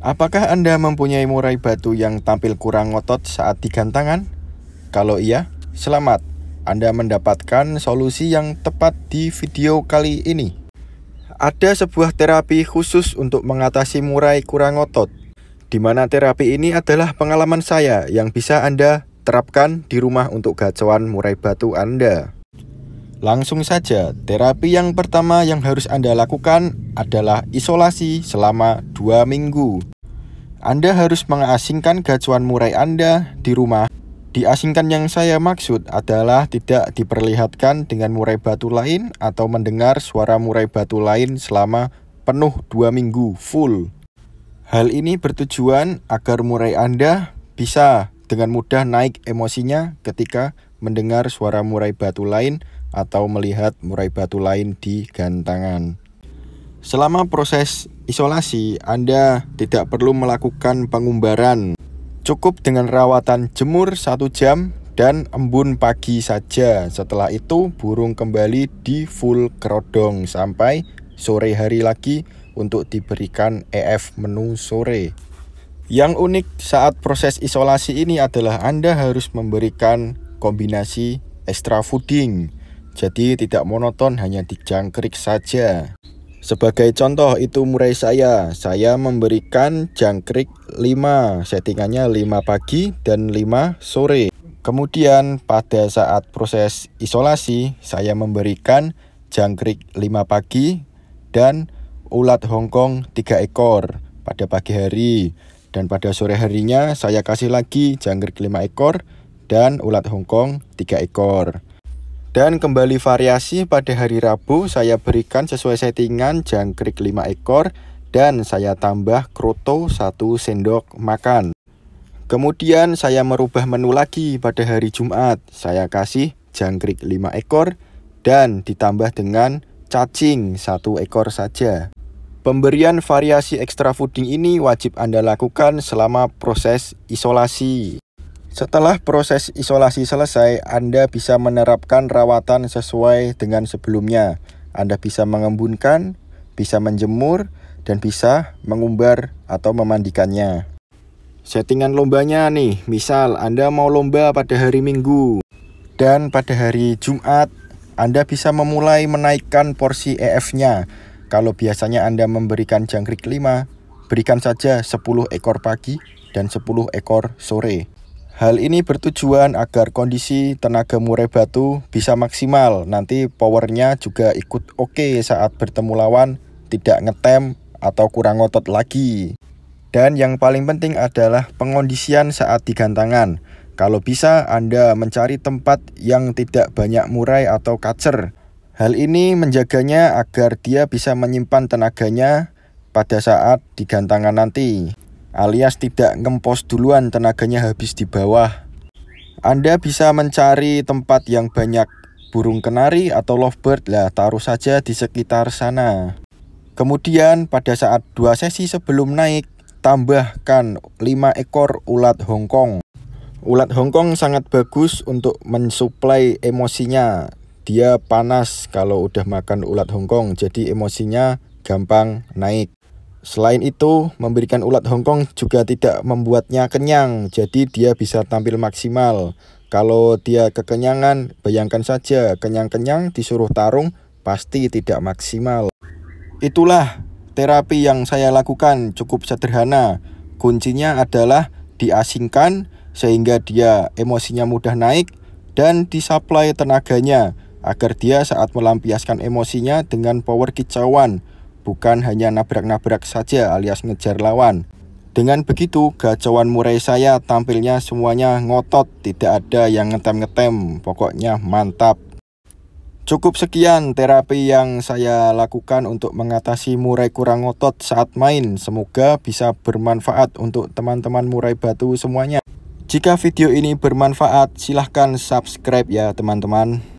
Apakah Anda mempunyai murai batu yang tampil kurang ngotot saat digantangan? Kalau iya, selamat. Anda mendapatkan solusi yang tepat di video kali ini. Ada sebuah terapi khusus untuk mengatasi murai kurang otot, di mana terapi ini adalah pengalaman saya yang bisa Anda terapkan di rumah untuk gacuan murai batu Anda. Langsung saja, terapi yang pertama yang harus Anda lakukan adalah isolasi selama dua minggu. Anda harus mengasingkan gacuan murai Anda di rumah. Diasingkan yang saya maksud adalah tidak diperlihatkan dengan murai batu lain atau mendengar suara murai batu lain selama penuh dua minggu full. Hal ini bertujuan agar murai Anda bisa dengan mudah naik emosinya ketika mendengar suara murai batu lain atau melihat murai batu lain di gantangan. Selama proses isolasi, Anda tidak perlu melakukan pengumbaran. Cukup dengan rawatan jemur satu jam dan embun pagi saja. Setelah itu, burung kembali di full kerodong sampai sore hari lagi untuk diberikan EF menu sore. Yang unik saat proses isolasi ini adalah Anda harus memberikan kombinasi extra fooding, jadi tidak monoton hanya di jangkrik saja. Sebagai contoh itu murai saya, saya memberikan jangkrik 5, settingannya 5 pagi dan 5 sore. Kemudian pada saat proses isolasi, saya memberikan jangkrik 5 pagi dan ulat hongkong 3 ekor pada pagi hari. Dan pada sore harinya saya kasih lagi jangkrik 5 ekor dan ulat Hongkong 3 ekor. Dan kembali variasi pada hari Rabu saya berikan sesuai settingan jangkrik 5 ekor dan saya tambah kroto 1 sendok makan. Kemudian saya merubah menu lagi pada hari Jumat. Saya kasih jangkrik 5 ekor dan ditambah dengan cacing 1 ekor saja. Pemberian variasi ekstra fooding ini wajib Anda lakukan selama proses isolasi. Setelah proses isolasi selesai, Anda bisa menerapkan rawatan sesuai dengan sebelumnya. Anda bisa mengembunkan, bisa menjemur, dan bisa mengumbar atau memandikannya. Settingan lombanya nih, misal Anda mau lomba pada hari Minggu dan pada hari Jumat, Anda bisa memulai menaikkan porsi EF-nya. Kalau biasanya Anda memberikan jangkrik 5, berikan saja 10 ekor pagi dan 10 ekor sore. Hal ini bertujuan agar kondisi tenaga murai batu bisa maksimal, nanti powernya juga ikut oke okay saat bertemu lawan, tidak ngetem atau kurang ngotot lagi. Dan yang paling penting adalah pengondisian saat digantangan. Kalau bisa, Anda mencari tempat yang tidak banyak murai atau kacer. Hal ini menjaganya agar dia bisa menyimpan tenaganya pada saat digantangan nanti alias tidak ngempos duluan tenaganya habis di bawah. Anda bisa mencari tempat yang banyak burung kenari atau lovebird lah taruh saja di sekitar sana. Kemudian pada saat dua sesi sebelum naik, tambahkan 5 ekor ulat Hongkong. Ulat Hongkong sangat bagus untuk mensuplai emosinya. Dia panas kalau udah makan ulat Hongkong, jadi emosinya gampang naik. Selain itu, memberikan ulat Hongkong juga tidak membuatnya kenyang, jadi dia bisa tampil maksimal. Kalau dia kekenyangan, bayangkan saja kenyang-kenyang disuruh tarung pasti tidak maksimal. Itulah terapi yang saya lakukan cukup sederhana. Kuncinya adalah diasingkan sehingga dia emosinya mudah naik dan disuplai tenaganya agar dia saat melampiaskan emosinya dengan power kicauan bukan hanya nabrak-nabrak saja alias ngejar lawan. Dengan begitu, gacauan murai saya tampilnya semuanya ngotot, tidak ada yang ngetem-ngetem, pokoknya mantap. Cukup sekian terapi yang saya lakukan untuk mengatasi murai kurang ngotot saat main. Semoga bisa bermanfaat untuk teman-teman murai batu semuanya. Jika video ini bermanfaat, silahkan subscribe ya teman-teman.